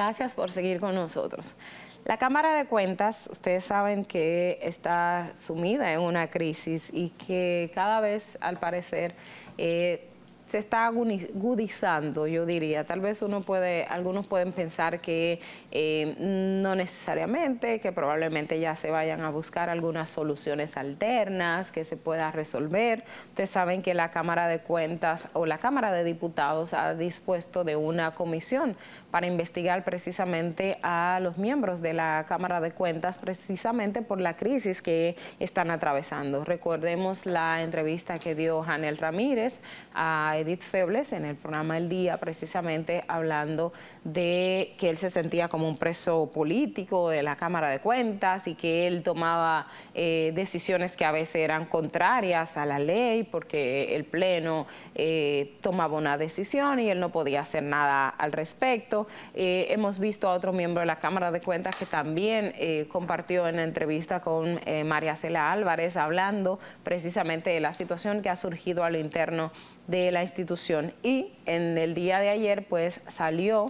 Gracias por seguir con nosotros. La Cámara de Cuentas, ustedes saben que está sumida en una crisis y que cada vez, al parecer, eh, se está agudizando, yo diría. Tal vez uno puede, algunos pueden pensar que eh, no necesariamente, que probablemente ya se vayan a buscar algunas soluciones alternas que se pueda resolver. Ustedes saben que la Cámara de Cuentas o la Cámara de Diputados ha dispuesto de una comisión para investigar precisamente a los miembros de la Cámara de Cuentas precisamente por la crisis que están atravesando. Recordemos la entrevista que dio Janel Ramírez a Edith Febles en el programa El Día, precisamente hablando de que él se sentía como un preso político de la Cámara de Cuentas y que él tomaba eh, decisiones que a veces eran contrarias a la ley porque el Pleno eh, tomaba una decisión y él no podía hacer nada al respecto eh, hemos visto a otro miembro de la Cámara de Cuentas que también eh, compartió en la entrevista con eh, María Cela Álvarez hablando precisamente de la situación que ha surgido a lo interno de la institución. Y en el día de ayer pues salió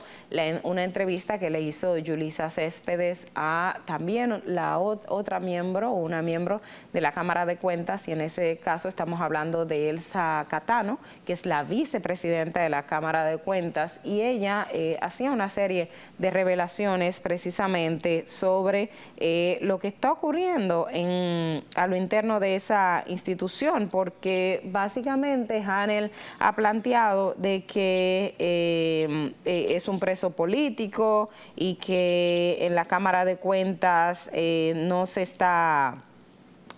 una entrevista que le hizo Yulisa Céspedes a también la otra miembro, una miembro de la Cámara de Cuentas y en ese caso estamos hablando de Elsa Catano, que es la vicepresidenta de la Cámara de Cuentas y ella eh, sido una serie de revelaciones precisamente sobre eh, lo que está ocurriendo en, a lo interno de esa institución, porque básicamente Hanel ha planteado de que em, eh, es un preso político y que en la Cámara de Cuentas eh, no se está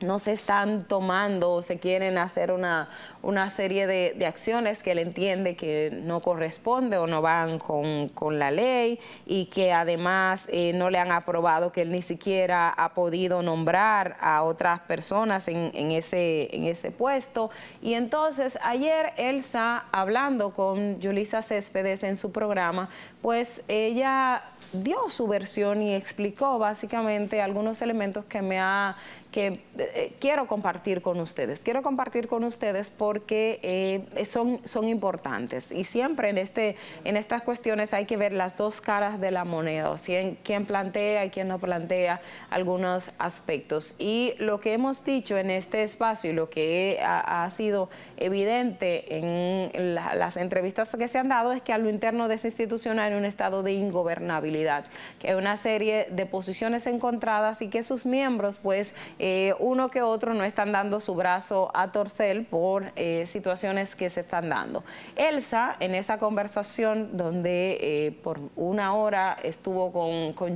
no se están tomando o se quieren hacer una, una serie de, de, acciones que él entiende que no corresponde o no van con, con la ley y que además eh, no le han aprobado que él ni siquiera ha podido nombrar a otras personas en, en, ese, en ese puesto. Y entonces ayer Elsa, hablando con Yulisa Céspedes en su programa, pues ella dio su versión y explicó básicamente algunos elementos que me ha que eh, quiero compartir con ustedes. Quiero compartir con ustedes porque eh, son, son importantes y siempre en, este, en estas cuestiones hay que ver las dos caras de la moneda, o sea, quién plantea y quién no plantea algunos aspectos. Y lo que hemos dicho en este espacio y lo que ha, sido evidente en las entrevistas que se han dado es que a lo interno de esa institución hay un estado de ingobernabilidad, que hay una serie de posiciones encontradas y que sus miembros pues eh, uno que otro no están dando su brazo a torcer por eh, situaciones que se están dando. Elsa, en esa conversación donde eh, por una hora estuvo con, con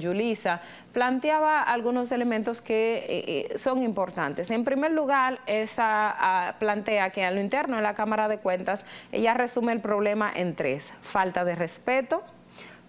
planteaba algunos elementos que son importantes. En primer lugar, Elsa ah, plantea que a lo interno de la Cámara de Cuentas, ella resume el problema en tres. Falta de respeto,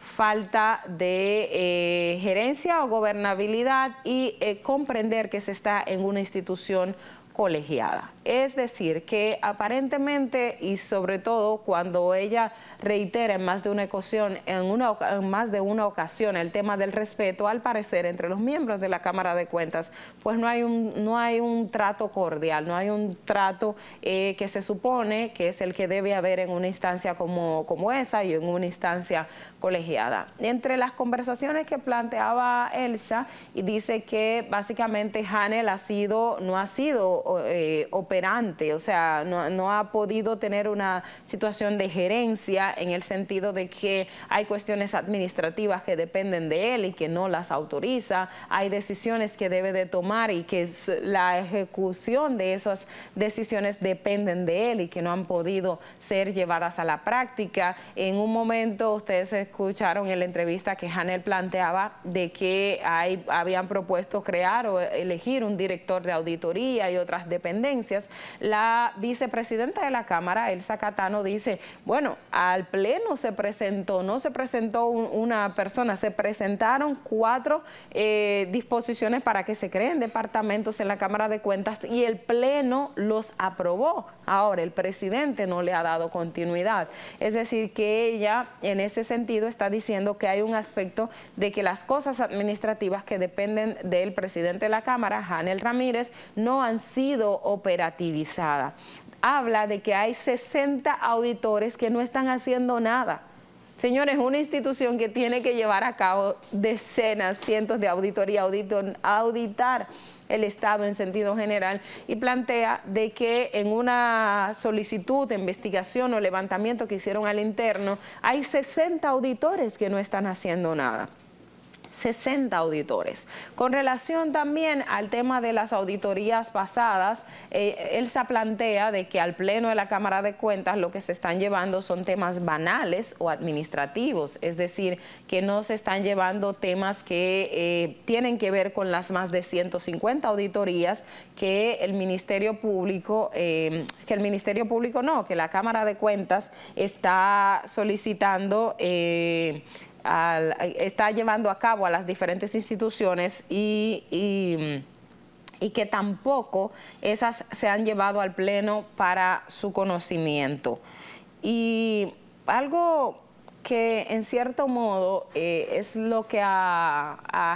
falta de eh, gerencia o gobernabilidad y eh, comprender que se está en una institución colegiada. Es decir, que aparentemente y sobre todo cuando ella reitera en más de una ocasión, en, una, más de una ocasión el tema del respeto, al parecer entre los miembros de la Cámara de Cuentas, pues no hay un, no hay un trato cordial, no hay un trato eh, que se supone que es el que debe haber en una instancia como, como esa y en una instancia colegiada. Entre las conversaciones que planteaba Elsa, y dice que básicamente Hanel ha sido, no ha sido eh, o sea, no, ha podido tener una situación de gerencia en el sentido de que hay cuestiones administrativas que dependen de él y que no las autoriza, hay decisiones que debe de tomar y que la ejecución de esas decisiones dependen de él y que no han podido ser llevadas a la práctica. En un momento ustedes escucharon en la entrevista que Hanel planteaba de que habían propuesto crear o elegir un director de auditoría y otras dependencias la vicepresidenta de la Cámara, Elsa Catano, dice, bueno, al Pleno se presentó, no se presentó una persona, se presentaron cuatro eh, disposiciones para que se creen departamentos en la Cámara de Cuentas y el Pleno los aprobó. Ahora, el presidente no le ha dado continuidad. Es decir, que ella en ese sentido está diciendo que hay un aspecto de que las cosas administrativas que dependen del presidente de la Cámara, Janel Ramírez, no han sido operativas Habla de que hay 60 auditores que no están haciendo nada. Señores, una institución que tiene que llevar a cabo decenas, cientos de auditoría, auditor, auditar el Estado en sentido general y plantea de que en una solicitud de investigación o levantamiento que hicieron al interno, hay 60 auditores que no están haciendo nada. 60 auditores. Con relación también al tema de las auditorías pasadas, él eh, se plantea de que al Pleno de la Cámara de Cuentas lo que se están llevando son temas banales o administrativos, es decir, que no se están llevando temas que eh, tienen que ver con las más de 150 auditorías que el Ministerio Público, eh, que el Ministerio Público no, que la Cámara de Cuentas está solicitando al, está llevando a cabo a las diferentes instituciones y, y y que tampoco esas se han llevado al Pleno para su conocimiento. Y algo que en cierto modo eh, es lo que ha,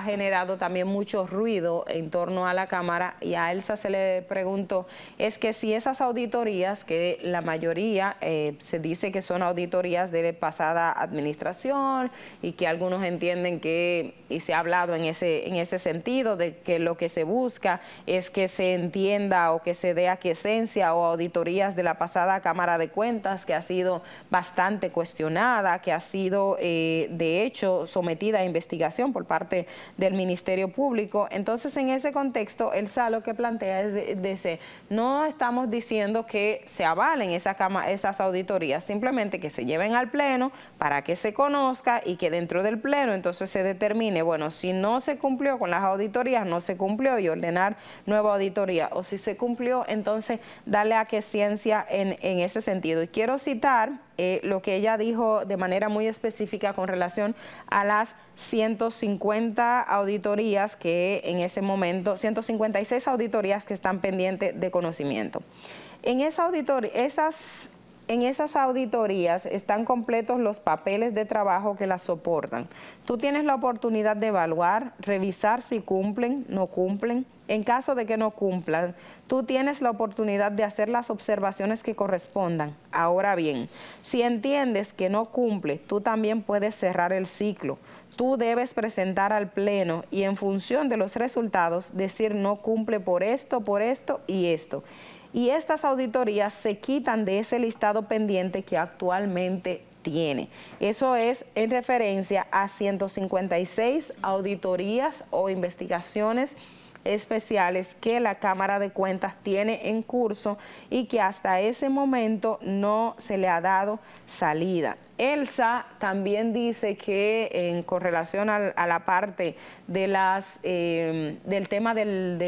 generado también mucho ruido en torno a la Cámara y a Elsa se le preguntó, es que si esas auditorías, que la mayoría eh, se dice que son auditorías de pasada administración y que algunos entienden que, y se ha hablado en ese, en ese sentido, de que lo que se busca es que se entienda o que se dé aquiescencia o auditorías de la pasada Cámara de Cuentas, que ha sido bastante cuestionada, que ha ha sido eh, de hecho sometida a investigación por parte del Ministerio Público. Entonces, en ese contexto, el salo que plantea es de, no estamos diciendo que se avalen esas, esas auditorías, simplemente que se lleven al Pleno para que se conozca y que dentro del Pleno entonces se determine, bueno, si no se cumplió con las auditorías, no se cumplió y ordenar nueva auditoría, o si se cumplió, entonces darle a que ciencia en, en ese sentido. Y quiero citar eh, lo que ella dijo de manera muy específica con relación a las 150 auditorías que en ese momento, 156 auditorías que están pendientes de conocimiento. En, esas, en esas auditorías están completos los papeles de trabajo que las soportan. Tú tienes la oportunidad de evaluar, revisar si cumplen, no cumplen, en caso de que no cumplan, tú tienes la oportunidad de hacer las observaciones que correspondan. Ahora bien, si entiendes que no cumple, tú también puedes cerrar el ciclo tú debes presentar al Pleno y en función de los resultados decir no cumple por esto, por esto y esto. Y estas auditorías se quitan de ese listado pendiente que actualmente tiene. Eso es en referencia a 156 auditorías o investigaciones especiales que la Cámara de Cuentas tiene en curso y que hasta ese momento no se le ha dado salida. Elsa también dice que en con relación a, la parte de las, em, del tema del,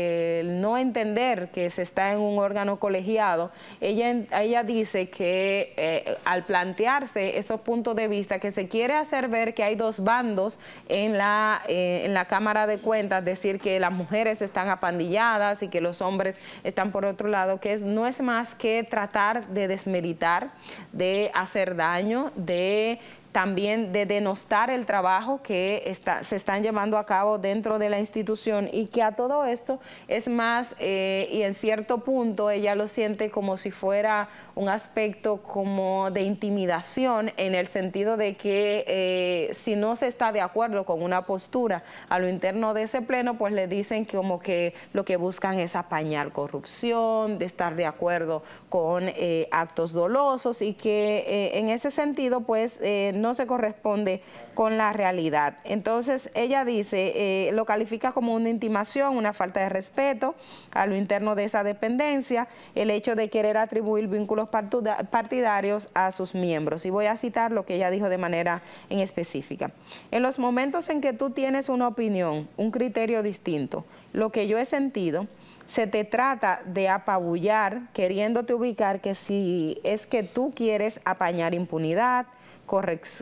no entender que se está en un órgano colegiado, ella, ella dice que eh, al plantearse esos puntos de vista que se quiere hacer ver que hay dos bandos en la, eh, en la Cámara de Cuentas, decir que las mujeres están apandilladas y que los hombres están por otro lado, que es, no es más que tratar de desmeritar, de hacer daño, de ใช่ también de denostar el trabajo que está, se están llevando a cabo dentro de la institución y que a todo esto es más, eh, y en cierto punto ella lo siente como si fuera un aspecto como de intimidación en el sentido de que eh, si no se está de acuerdo con una postura a lo interno de ese pleno, pues le dicen como que lo que buscan es apañar corrupción, de estar de acuerdo con eh, actos dolosos y que en ese sentido pues... eh no se corresponde con la realidad. Entonces, ella dice, eh, lo califica como una intimación, una falta de respeto a lo interno de esa dependencia, el hecho de querer atribuir vínculos partidarios a sus miembros. Y voy a citar lo que ella dijo de manera en específica. En los momentos en que tú tienes una opinión, un criterio distinto, lo que yo he sentido, se te trata de apabullar, queriéndote ubicar que si es que tú quieres apañar impunidad,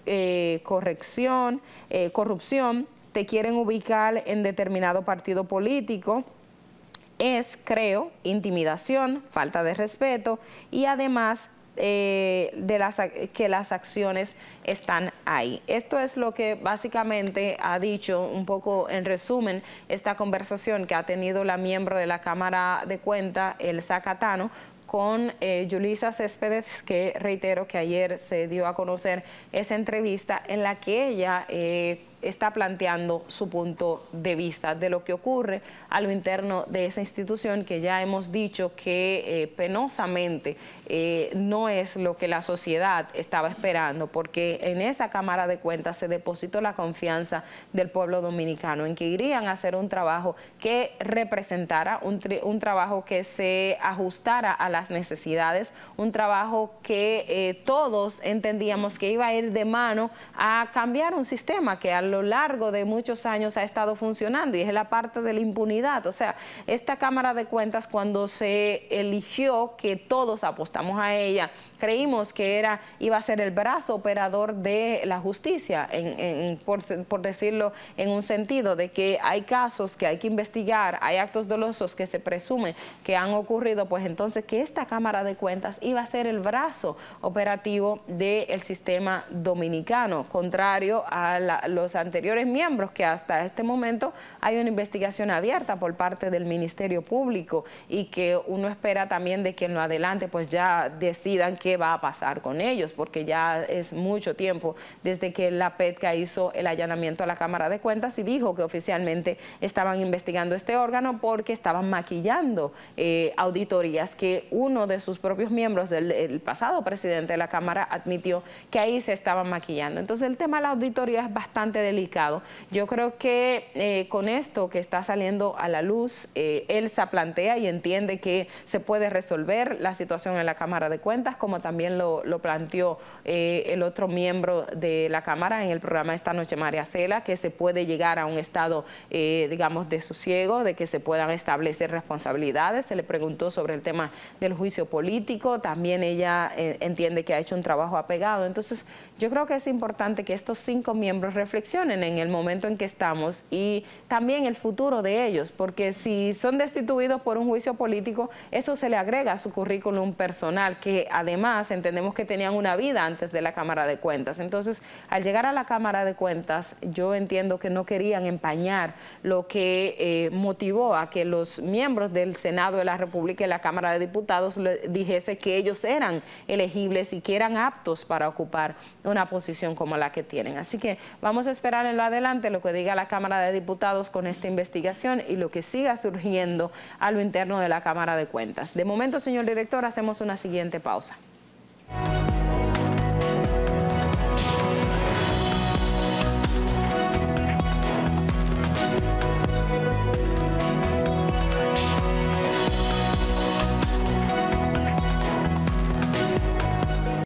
eh, corrección, eh, corrupción, te quieren ubicar en determinado partido político, es, creo, intimidación, falta de respeto y además eh, de las, que las acciones están ahí. Esto es lo que básicamente ha dicho, un poco en resumen, esta conversación que ha tenido la miembro de la Cámara de Cuentas, el Zacatano, con Julisa eh, Céspedes, que reitero que ayer se dio a conocer esa entrevista en la que ella eh, está planteando su punto de vista de lo que ocurre a lo interno de esa institución que ya hemos dicho que eh, penosamente eh, no es lo que la sociedad estaba esperando, porque en esa Cámara de Cuentas se depositó la confianza del pueblo dominicano en que irían a hacer un trabajo que representara, un, trabajo que se ajustara a las necesidades, un trabajo que eh, todos entendíamos que iba a ir de mano a cambiar un sistema que al lo largo de muchos años ha estado funcionando y es la parte de la impunidad. O sea, esta Cámara de Cuentas cuando se eligió, que todos apostamos a ella, creímos que era iba a ser el brazo operador de la justicia, por, decirlo en un sentido, de que hay casos que hay que investigar, hay actos dolosos que se presumen que han ocurrido, pues entonces que esta Cámara de Cuentas iba a ser el brazo operativo del sistema dominicano, contrario a los anteriores miembros, que hasta este momento hay una investigación abierta por parte del Ministerio Público y que uno espera también de que en lo adelante pues ya decidan qué va a pasar con ellos, porque ya es mucho tiempo desde que la PETCA hizo el allanamiento a la Cámara de Cuentas y dijo que oficialmente estaban investigando este órgano porque estaban maquillando eh, auditorías que uno de sus propios miembros, del el pasado presidente de la Cámara, admitió que ahí se estaban maquillando. Entonces el tema de la auditoría es bastante delicado. Yo creo que eh, con esto que está saliendo a la luz, eh, Elsa plantea y entiende que se puede resolver la situación en la Cámara de Cuentas, como también lo, planteó eh, el otro miembro de la Cámara en el programa esta noche, María Cela, que se puede llegar a un estado, eh, digamos, de sosiego, de que se puedan establecer responsabilidades. Se le preguntó sobre el tema del juicio político, también ella entiende que ha hecho un trabajo apegado. Entonces, yo creo que es importante que estos cinco miembros reflexionen en el momento en que estamos y también el futuro de ellos, porque si son destituidos por un juicio político, eso se le agrega a su currículum personal, que además entendemos que tenían una vida antes de la Cámara de Cuentas. Entonces, al llegar a la Cámara de Cuentas, yo entiendo que no querían empañar lo que eh, motivó a que los miembros del Senado de la República y la Cámara de Diputados dijese que ellos eran elegibles y que eran aptos para ocupar una posición como la que tienen. Así que vamos a esperar en lo adelante lo que diga la Cámara de Diputados con esta investigación y lo que siga surgiendo a lo interno de la Cámara de Cuentas. De momento, señor director, hacemos una siguiente pausa.